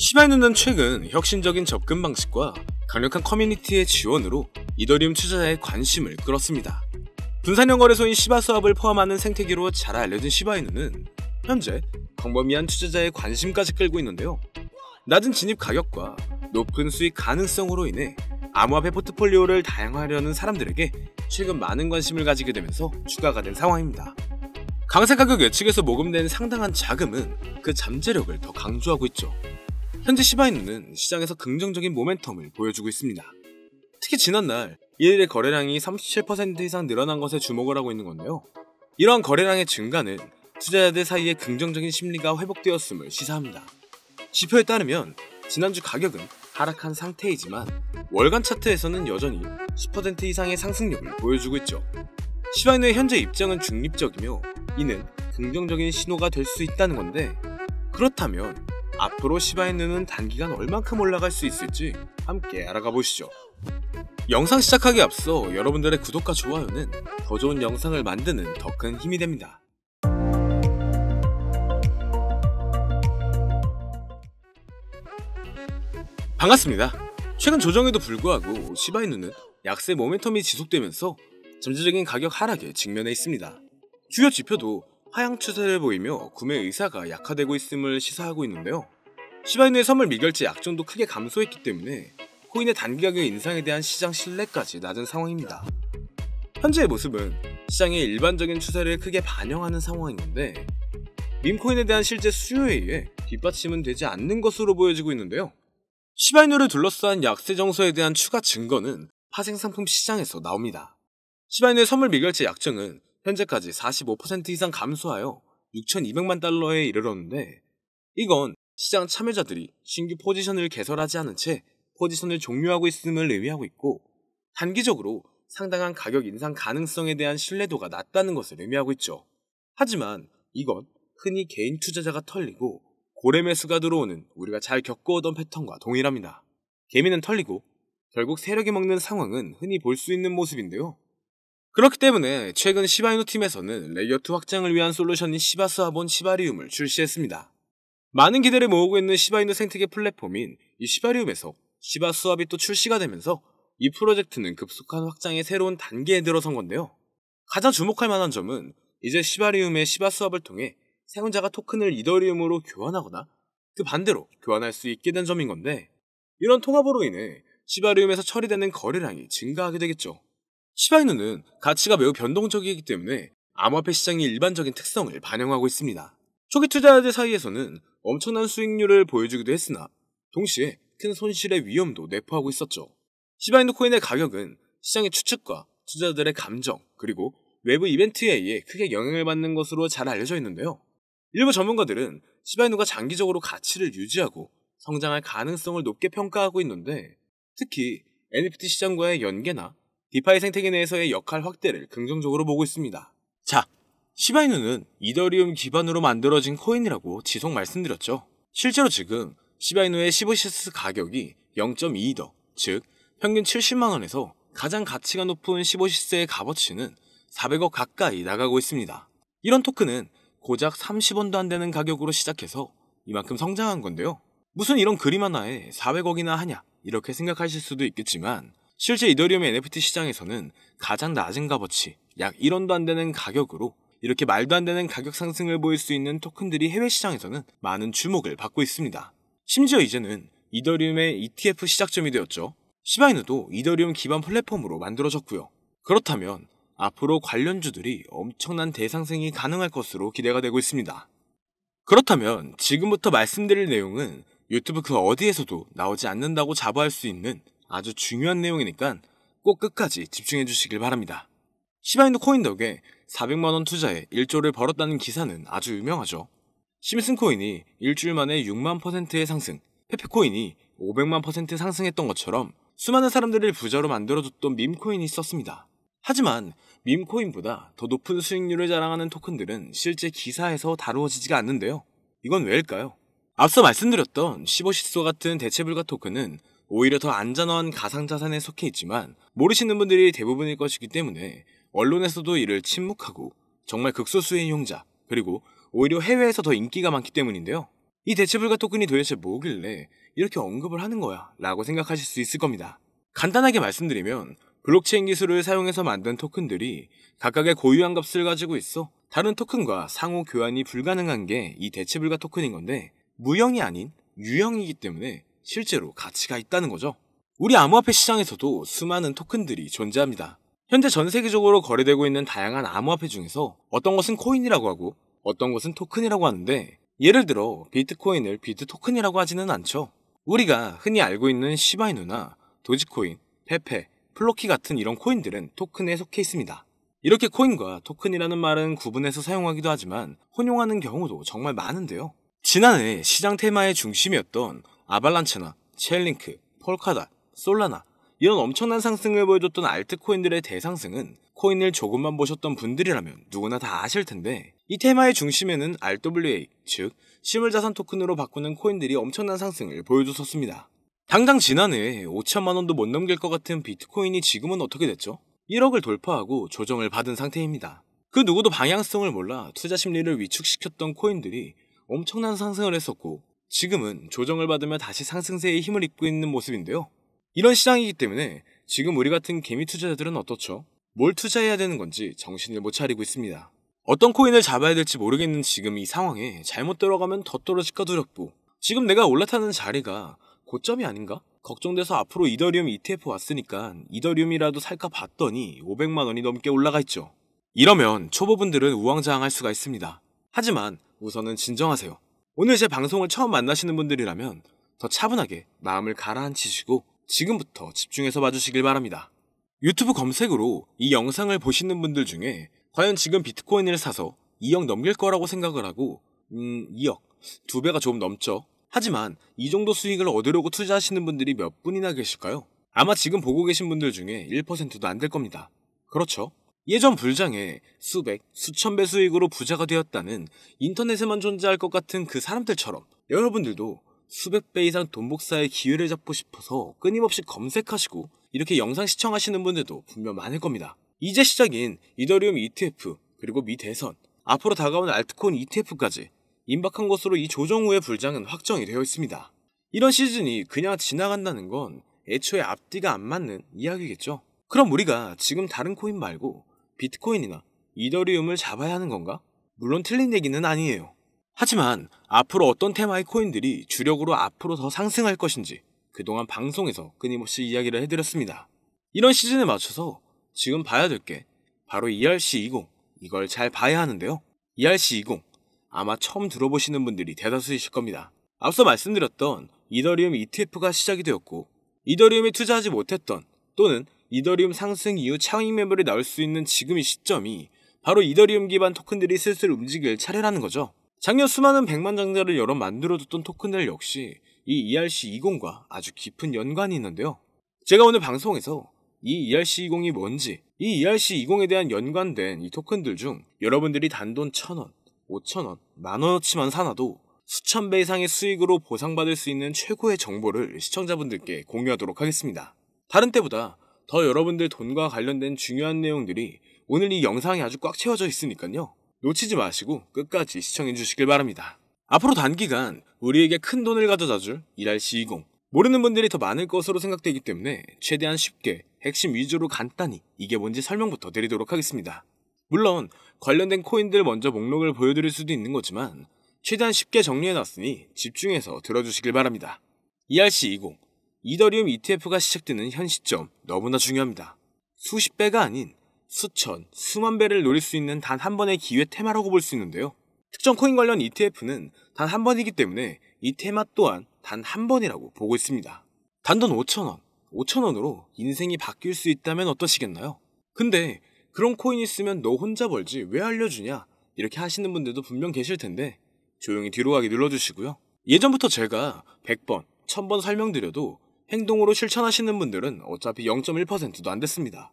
시바이누는 최근 혁신적인 접근 방식과 강력한 커뮤니티의 지원으로 이더리움 투자자의 관심을 끌었습니다. 분산형 거래소인 시바 수합을 포함하는 생태계로 잘 알려진 시바이누는 현재 광범위한 투자자의 관심까지 끌고 있는데요. 낮은 진입 가격과 높은 수익 가능성으로 인해 암호화폐 포트폴리오를 다양화하려는 사람들에게 최근 많은 관심을 가지게 되면서 추가가 된 상황입니다. 강세 가격 예측에서 모금된 상당한 자금은 그 잠재력을 더 강조하고 있죠. 현재 시바이누는 시장에서 긍정적인 모멘텀을 보여주고 있습니다. 특히 지난날 1일의 거래량이 37% 이상 늘어난 것에 주목을 하고 있는 건데요. 이러한 거래량의 증가는 투자자들 사이에 긍정적인 심리가 회복되었음을 시사합니다. 지표에 따르면 지난주 가격은 하락한 상태이지만 월간 차트에서는 여전히 10% 이상의 상승력을 보여주고 있죠. 시바이누의 현재 입장은 중립적이며 이는 긍정적인 신호가 될 수 있다는 건데 그렇다면 앞으로 시바인 눈은 단기간 얼만큼 올라갈 수 있을지 함께 알아가 보시죠. 영상 시작하기 앞서 여러분들의 구독과 좋아요는 더 좋은 영상을 만드는 더 큰 힘이 됩니다. 반갑습니다. 최근 조정에도 불구하고 시바인누는 약세 모멘텀이 지속되면서 점진적인 가격 하락에 직면해 있습니다. 주요 지표도 하향 추세를 보이며 구매 의사가 약화되고 있음을 시사하고 있는데요. 시바인의 선물 미결제 약정도 크게 감소했기 때문에 코인의 단기 가격 인상에 대한 시장 신뢰까지 낮은 상황입니다. 현재의 모습은 시장의 일반적인 추세를 크게 반영하는 상황인데 민코인에 대한 실제 수요에 의해 뒷받침은 되지 않는 것으로 보여지고 있는데요. 시바이누를 둘러싼 약세 정서에 대한 추가 증거는 파생상품 시장에서 나옵니다. 시바이누의 선물 미결제 약정은 현재까지 45% 이상 감소하여 6,200만 달러에 이르렀는데 이건 시장 참여자들이 신규 포지션을 개설하지 않은 채 포지션을 종료하고 있음을 의미하고 있고 단기적으로 상당한 가격 인상 가능성에 대한 신뢰도가 낮다는 것을 의미하고 있죠. 하지만 이건 흔히 개인 투자자가 털리고 고래 매수가 들어오는 우리가 잘 겪어오던 패턴과 동일합니다. 개미는 털리고 결국 세력이 먹는 상황은 흔히 볼 수 있는 모습인데요. 그렇기 때문에 최근 시바이노 팀에서는 레이어트 확장을 위한 솔루션인 시바스 와본 시바리움을 출시했습니다. 많은 기대를 모으고 있는 시바이노 생태계 플랫폼인 이 시바리움에서 시바 스와비또 출시가 되면서 이 프로젝트는 급속한 확장의 새로운 단계에 들어선 건데요. 가장 주목할 만한 점은 이제 시바리움의 시바 수압을 통해 사용자가 토큰을 이더리움으로 교환하거나 그 반대로 교환할 수 있게 된 점인 건데 이런 통합으로 인해 시바리움에서 처리되는 거래량이 증가하게 되겠죠. 시바이누는 가치가 매우 변동적이기 때문에 암호화폐 시장의 일반적인 특성을 반영하고 있습니다. 초기 투자자들 사이에서는 엄청난 수익률을 보여주기도 했으나 동시에 큰 손실의 위험도 내포하고 있었죠. 시바이누 코인의 가격은 시장의 추측과 투자자들의 감정 그리고 외부 이벤트에 의해 크게 영향을 받는 것으로 잘 알려져 있는데요. 일부 전문가들은 시바이누가 장기적으로 가치를 유지하고 성장할 가능성을 높게 평가하고 있는데 특히 NFT 시장과의 연계나 디파이 생태계 내에서의 역할 확대를 긍정적으로 보고 있습니다. 자, 시바이누는 이더리움 기반으로 만들어진 코인이라고 지속 말씀드렸죠. 실제로 지금 시바이누의 시보시스 가격이 0.2이더, 즉 평균 70만원에서 가장 가치가 높은 1 5시스의 값어치는 400억 가까이 나가고 있습니다. 이런 토큰은 고작 30원도 안 되는 가격으로 시작해서 이만큼 성장한 건데요. 무슨 이런 그림 하나에 400억이나 하냐 이렇게 생각하실 수도 있겠지만 실제 이더리움의 NFT 시장에서는 가장 낮은 값어치, 약 1원도 안 되는 가격으로 이렇게 말도 안 되는 가격 상승을 보일 수 있는 토큰들이 해외 시장에서는 많은 주목을 받고 있습니다. 심지어 이제는 이더리움의 ETF 시작점이 되었죠. 시바이누도 이더리움 기반 플랫폼으로 만들어졌고요. 그렇다면 앞으로 관련주들이 엄청난 대상승이 가능할 것으로 기대가 되고 있습니다. 그렇다면 지금부터 말씀드릴 내용은 유튜브 그 어디에서도 나오지 않는다고 자부할 수 있는 아주 중요한 내용이니까 꼭 끝까지 집중해 주시길 바랍니다. 시바인도 코인 덕에 400만원 투자에 1조를 벌었다는 기사는 아주 유명하죠. 심슨 코인이 일주일 만에 6만 퍼센트의 상승, 페페코인이 500만 퍼센트 상승했던 것처럼 수많은 사람들을 부자로 만들어줬던 밈코인이 있었습니다. 하지만 밈코인보다 더 높은 수익률을 자랑하는 토큰들은 실제 기사에서 다루어지지가 않는데요. 이건 왜일까요? 앞서 말씀드렸던 15시소 같은 대체불가 토큰은 오히려 더 안전한 가상자산에 속해 있지만 모르시는 분들이 대부분일 것이기 때문에 언론에서도 이를 침묵하고 정말 극소수의 용자 그리고 오히려 해외에서 더 인기가 많기 때문인데요. 이 대체불가 토큰이 도대체 뭐길래 이렇게 언급을 하는 거야 라고 생각하실 수 있을 겁니다. 간단하게 말씀드리면 블록체인 기술을 사용해서 만든 토큰들이 각각의 고유한 값을 가지고 있어 다른 토큰과 상호 교환이 불가능한 게 이 대체불가 토큰인 건데 무형이 아닌 유형이기 때문에 실제로 가치가 있다는 거죠. 우리 암호화폐 시장에서도 수많은 토큰들이 존재합니다. 현재 전 세계적으로 거래되고 있는 다양한 암호화폐 중에서 어떤 것은 코인이라고 하고 어떤 것은 토큰이라고 하는데 예를 들어 비트코인을 비트 토큰이라고 하지는 않죠. 우리가 흔히 알고 있는 시바이누나 도지코인, 페페, 플로키 같은 이런 코인들은 토큰에 속해 있습니다. 이렇게 코인과 토큰이라는 말은 구분해서 사용하기도 하지만 혼용하는 경우도 정말 많은데요. 지난해 시장 테마의 중심이었던 아발란체나 첼링크, 폴카다, 솔라나 이런 엄청난 상승을 보여줬던 알트코인들의 대상승은 코인을 조금만 보셨던 분들이라면 누구나 다 아실 텐데 이 테마의 중심에는 RWA, 즉 실물자산 토큰으로 바꾸는 코인들이 엄청난 상승을 보여줬었습니다. 당장 지난해 5천만 원도 못 넘길 것 같은 비트코인이 지금은 어떻게 됐죠? 1억을 돌파하고 조정을 받은 상태입니다. 그 누구도 방향성을 몰라 투자 심리를 위축시켰던 코인들이 엄청난 상승을 했었고 지금은 조정을 받으며 다시 상승세에 힘을 입고 있는 모습인데요. 이런 시장이기 때문에 지금 우리 같은 개미 투자자들은 어떻죠? 뭘 투자해야 되는 건지 정신을 못 차리고 있습니다. 어떤 코인을 잡아야 될지 모르겠는 지금 이 상황에 잘못 들어가면 더 떨어질까 두렵고 지금 내가 올라타는 자리가 고점이 아닌가? 걱정돼서 앞으로 이더리움 ETF 왔으니까 이더리움이라도 살까 봤더니 500만 원이 넘게 올라가 있죠. 이러면 초보분들은 우왕좌왕할 수가 있습니다. 하지만 우선은 진정하세요. 오늘 제 방송을 처음 만나시는 분들이라면 더 차분하게 마음을 가라앉히시고 지금부터 집중해서 봐주시길 바랍니다. 유튜브 검색으로 이 영상을 보시는 분들 중에 과연 지금 비트코인을 사서 2억 넘길 거라고 생각을 하고 음 2억 2 배가 좀 넘죠. 하지만 이 정도 수익을 얻으려고 투자하시는 분들이 몇 분이나 계실까요? 아마 지금 보고 계신 분들 중에 1%도 안 될 겁니다. 그렇죠. 예전 불장에 수백, 수천 배 수익으로 부자가 되었다는 인터넷에만 존재할 것 같은 그 사람들처럼 여러분들도 수백 배 이상 돈복사의 기회를 잡고 싶어서 끊임없이 검색하시고 이렇게 영상 시청하시는 분들도 분명 많을 겁니다. 이제 시작인 이더리움 ETF 그리고 미 대선 앞으로 다가오는 알트콘 ETF까지 임박한 것으로 이 조정 후의 불장은 확정이 되어 있습니다. 이런 시즌이 그냥 지나간다는 건 애초에 앞뒤가 안 맞는 이야기겠죠. 그럼 우리가 지금 다른 코인 말고 비트코인이나 이더리움을 잡아야 하는 건가? 물론 틀린 얘기는 아니에요. 하지만 앞으로 어떤 테마의 코인들이 주력으로 앞으로 더 상승할 것인지 그동안 방송에서 끊임없이 이야기를 해드렸습니다. 이런 시즌에 맞춰서 지금 봐야 될 게 바로 ERC20 이걸 잘 봐야 하는데요. ERC20 아마 처음 들어보시는 분들이 대다수이실 겁니다. 앞서 말씀드렸던 이더리움 ETF가 시작이 되었고 이더리움에 투자하지 못했던 또는 이더리움 상승 이후 차익 매물이 나올 수 있는 지금 이 시점이 바로 이더리움 기반 토큰들이 슬슬 움직일 차례라는 거죠. 작년 수많은 100만 장자를 여러 만들어뒀던 토큰들 역시 이 ERC20과 아주 깊은 연관이 있는데요. 제가 오늘 방송에서 이 ERC20이 뭔지, 이 ERC20에 대한 연관된 이 토큰들 중 여러분들이 단돈 1000원, 5000원, 만원어치만 사놔도 수천 배 이상의 수익으로 보상받을 수 있는 최고의 정보를 시청자분들께 공유하도록 하겠습니다. 다른 때보다 더 여러분들 돈과 관련된 중요한 내용들이 오늘 이 영상에 아주 꽉 채워져 있으니까요. 놓치지 마시고 끝까지 시청해 주시길 바랍니다. 앞으로 단기간 우리에게 큰 돈을 가져다 줄 이랄 C20 모르는 분들이 더 많을 것으로 생각되기 때문에 최대한 쉽게 핵심 위주로 간단히 이게 뭔지 설명부터 드리도록 하겠습니다. 물론 관련된 코인들 먼저 목록을 보여드릴 수도 있는 거지만 최대한 쉽게 정리해놨으니 집중해서 들어주시길 바랍니다. ERC20 이더리움 ETF가 시작되는 현 시점 너무나 중요합니다. 수십 배가 아닌 수천, 수만 배를 노릴 수 있는 단 한 번의 기회 테마라고 볼 수 있는데요. 특정 코인 관련 ETF는 단 한 번이기 때문에 이 테마 또한 단 한 번이라고 보고 있습니다. 단돈 5천원, 5천원으로 인생이 바뀔 수 있다면 어떠시겠나요? 근데 그런 코인 있으면 너 혼자 벌지 왜 알려주냐? 이렇게 하시는 분들도 분명 계실 텐데 조용히 뒤로 가기 눌러주시고요. 예전부터 제가 100번, 1000번 설명드려도 행동으로 실천하시는 분들은 어차피 0.1%도 안 됐습니다.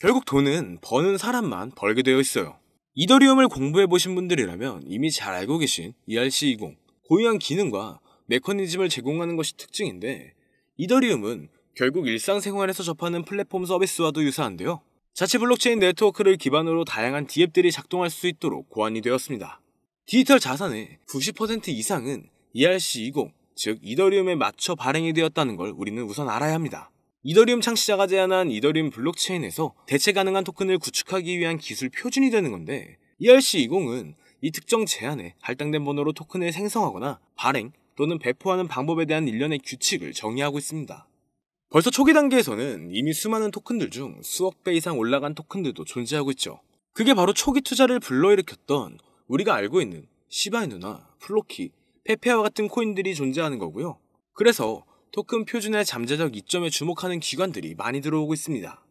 결국 돈은 버는 사람만 벌게 되어 있어요. 이더리움을 공부해보신 분들이라면 이미 잘 알고 계신 ERC20, 고유한 기능과 메커니즘을 제공하는 것이 특징인데, 이더리움은 결국 일상생활에서 접하는 플랫폼 서비스와도 유사한데요. 자체 블록체인 네트워크를 기반으로 다양한 디앱들이 작동할 수 있도록 고안이 되었습니다. 디지털 자산의 90% 이상은 ERC20, 즉 이더리움에 맞춰 발행이 되었다는 걸 우리는 우선 알아야 합니다. 이더리움 창시자가 제안한 이더리움 블록체인에서 대체 가능한 토큰을 구축하기 위한 기술 표준이 되는 건데 ERC20은 이 특정 제안에 할당된 번호로 토큰을 생성하거나 발행 또는 배포하는 방법에 대한 일련의 규칙을 정의하고 있습니다. 벌써 초기 단계에서는 이미 수많은 토큰들 중 수억 배 이상 올라간 토큰들도 존재하고 있죠. 그게 바로 초기 투자를 불러일으켰던 우리가 알고 있는 시바이누나 플로키, 페페와 같은 코인들이 존재하는 거고요. 그래서 토큰 표준의 잠재적 이점에 주목하는 기관들이 많이 들어오고 있습니다.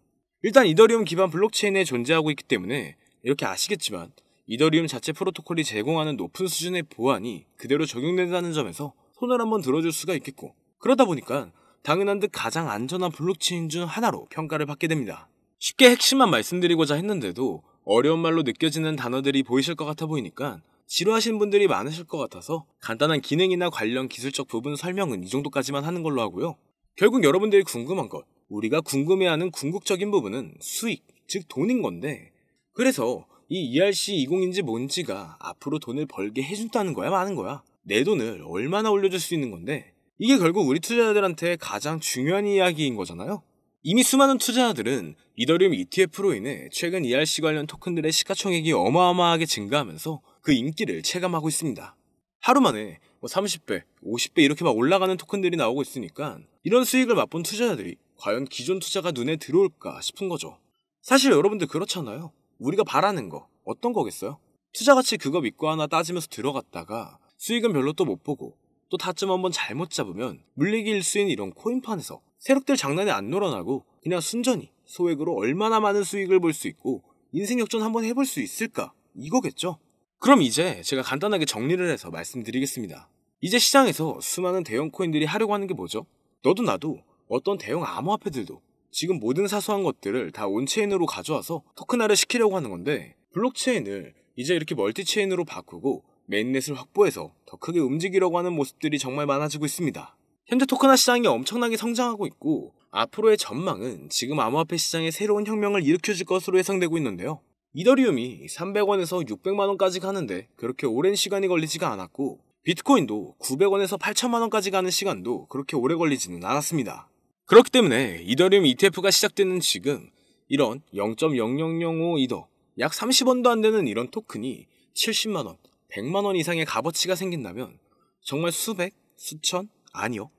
일단 이더리움 기반 블록체인에 존재하고 있기 때문에 이렇게 아시겠지만 이더리움 자체 프로토콜이 제공하는 높은 수준의 보안이 그대로 적용된다는 점에서 손을 한번 들어줄 수가 있겠고 그러다 보니까 당연한 듯 가장 안전한 블록체인 중 하나로 평가를 받게 됩니다. 쉽게 핵심만 말씀드리고자 했는데도 어려운 말로 느껴지는 단어들이 보이실 것 같아 보이니까 지루하신 분들이 많으실 것 같아서 간단한 기능이나 관련 기술적 부분 설명은 이 정도까지만 하는 걸로 하고요. 결국 여러분들이 궁금한 것, 우리가 궁금해하는 궁극적인 부분은 수익, 즉 돈인 건데 그래서 이 ERC20인지 뭔지가 앞으로 돈을 벌게 해준다는 거야 많은 거야. 내 돈을 얼마나 올려줄 수 있는 건데 이게 결국 우리 투자자들한테 가장 중요한 이야기인 거잖아요. 이미 수많은 투자자들은 이더리움 ETF로 인해 최근 ERC 관련 토큰들의 시가총액이 어마어마하게 증가하면서 그 인기를 체감하고 있습니다. 하루 만에 뭐 30배, 50배 이렇게 막 올라가는 토큰들이 나오고 있으니까 이런 수익을 맛본 투자자들이 과연 기존 투자가 눈에 들어올까 싶은 거죠. 사실 여러분들 그렇잖아요. 우리가 바라는 거 어떤 거겠어요? 투자같이 그거 믿고 하나 따지면서 들어갔다가 수익은 별로 또 못 보고 또 다쯤 한번 잘못 잡으면 물리기 일수인 이런 코인판에서 세력들 장난에 안 놀아나고 그냥 순전히 소액으로 얼마나 많은 수익을 볼 수 있고 인생 역전 한번 해볼 수 있을까 이거겠죠. 그럼 이제 제가 간단하게 정리를 해서 말씀드리겠습니다. 이제 시장에서 수많은 대형 코인들이 하려고 하는 게 뭐죠? 너도 나도 어떤 대형 암호화폐들도 지금 모든 사소한 것들을 다 온체인으로 가져와서 토큰화를 시키려고 하는 건데 블록체인을 이제 이렇게 멀티체인으로 바꾸고 메인넷을 확보해서 더 크게 움직이려고 하는 모습들이 정말 많아지고 있습니다. 현재 토큰화 시장이 엄청나게 성장하고 있고 앞으로의 전망은 지금 암호화폐 시장의 새로운 혁명을 일으켜줄 것으로 예상되고 있는데요. 이더리움이 300원에서 600만원까지 가는데 그렇게 오랜 시간이 걸리지가 않았고 비트코인도 900원에서 8천만원까지 가는 시간도 그렇게 오래 걸리지는 않았습니다. 그렇기 때문에 이더리움 ETF가 시작되는 지금 이런 0.0005 이더 약 30원도 안 되는 이런 토큰이 70만원, 100만원 이상의 값어치가 생긴다면 정말 수백, 수천, 아니요.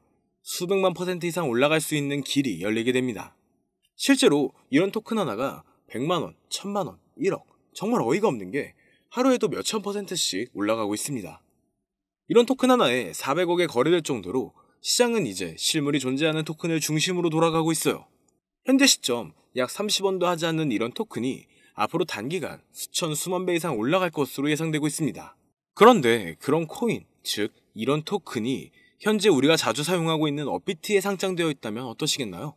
수백만 퍼센트 이상 올라갈 수 있는 길이 열리게 됩니다. 실제로 이런 토큰 하나가 100만원, 1000만원, 1억. 정말 어이가 없는 게 하루에도 몇천 퍼센트씩 올라가고 있습니다. 이런 토큰 하나에 400억에 거래될 정도로 시장은 이제 실물이 존재하는 토큰을 중심으로 돌아가고 있어요. 현재 시점 약 30원도 하지 않는 이런 토큰이 앞으로 단기간 수천 수만 배 이상 올라갈 것으로 예상되고 있습니다. 그런데 그런 코인, 즉 이런 토큰이 현재 우리가 자주 사용하고 있는 업비트에 상장되어 있다면 어떠시겠나요?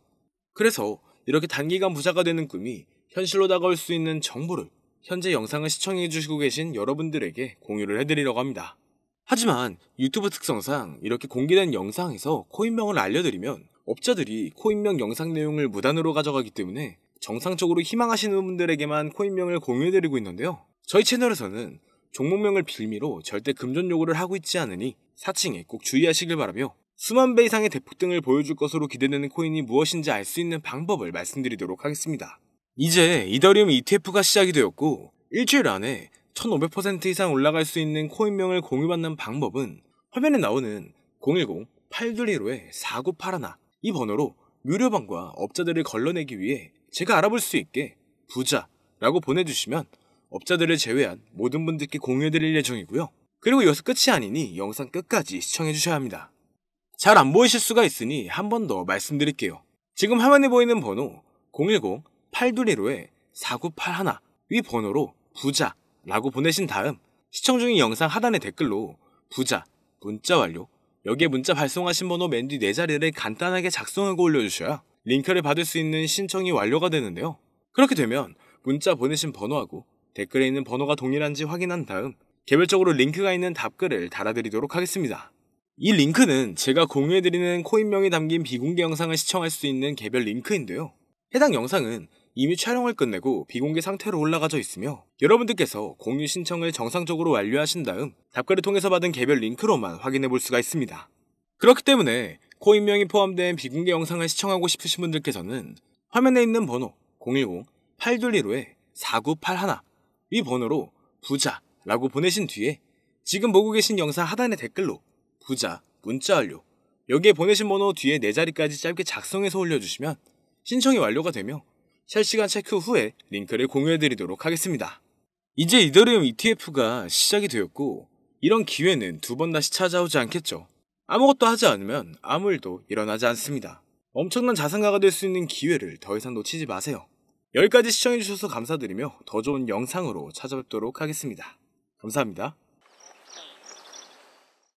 그래서 이렇게 단기간 부자가 되는 꿈이 현실로 다가올 수 있는 정보를 현재 영상을 시청해주시고 계신 여러분들에게 공유를 해드리려고 합니다. 하지만 유튜브 특성상 이렇게 공개된 영상에서 코인명을 알려드리면 업자들이 코인명 영상 내용을 무단으로 가져가기 때문에 정상적으로 희망하시는 분들에게만 코인명을 공유해드리고 있는데요. 저희 채널에서는 종목명을 빌미로 절대 금전 요구를 하고 있지 않으니 사칭에 꼭 주의하시길 바라며 수만 배 이상의 대폭등을 보여줄 것으로 기대되는 코인이 무엇인지 알 수 있는 방법을 말씀드리도록 하겠습니다. 이제 이더리움 ETF가 시작이 되었고 일주일 안에 1500% 이상 올라갈 수 있는 코인명을 공유받는 방법은 화면에 나오는 0 1 0 8 2 1 5 4981 이 번호로 유료방과 업자들을 걸러내기 위해 제가 알아볼 수 있게 부자라고 보내주시면 업자들을 제외한 모든 분들께 공유해드릴 예정이고요. 그리고 여기서 끝이 아니니 영상 끝까지 시청해주셔야 합니다. 잘 안 보이실 수가 있으니 한 번 더 말씀드릴게요. 지금 화면에 보이는 번호 010 8두리로에4981위 번호로 부자라고 보내신 다음 시청 중인 영상 하단의 댓글로 부자 문자 완료 여기에 문자 발송하신 번호 맨뒤4 자리를 간단하게 작성하고 올려주셔야 링크를 받을 수 있는 신청이 완료가 되는데요. 그렇게 되면 문자 보내신 번호하고 댓글에 있는 번호가 동일한지 확인한 다음 개별적으로 링크가 있는 답글을 달아드리도록 하겠습니다. 이 링크는 제가 공유해드리는 코인명이 담긴 비공개 영상을 시청할 수 있는 개별 링크인데요. 해당 영상은 이미 촬영을 끝내고 비공개 상태로 올라가져 있으며 여러분들께서 공유 신청을 정상적으로 완료하신 다음 답글을 통해서 받은 개별 링크로만 확인해 볼 수가 있습니다. 그렇기 때문에 코인명이 포함된 비공개 영상을 시청하고 싶으신 분들께서는 화면에 있는 번호 010-8215-4981 이 번호로 부자라고 보내신 뒤에 지금 보고 계신 영상 하단의 댓글로 부자 문자 완료 여기에 보내신 번호 뒤에 네 자리까지 짧게 작성해서 올려주시면 신청이 완료가 되며 실시간 체크 후에 링크를 공유해드리도록 하겠습니다. 이제 이더리움 ETF가 시작이 되었고 이런 기회는 두 번 다시 찾아오지 않겠죠. 아무것도 하지 않으면 아무 일도 일어나지 않습니다. 엄청난 자산가가 될 수 있는 기회를 더 이상 놓치지 마세요. 여기까지 시청해주셔서 감사드리며 더 좋은 영상으로 찾아뵙도록 하겠습니다. 감사합니다.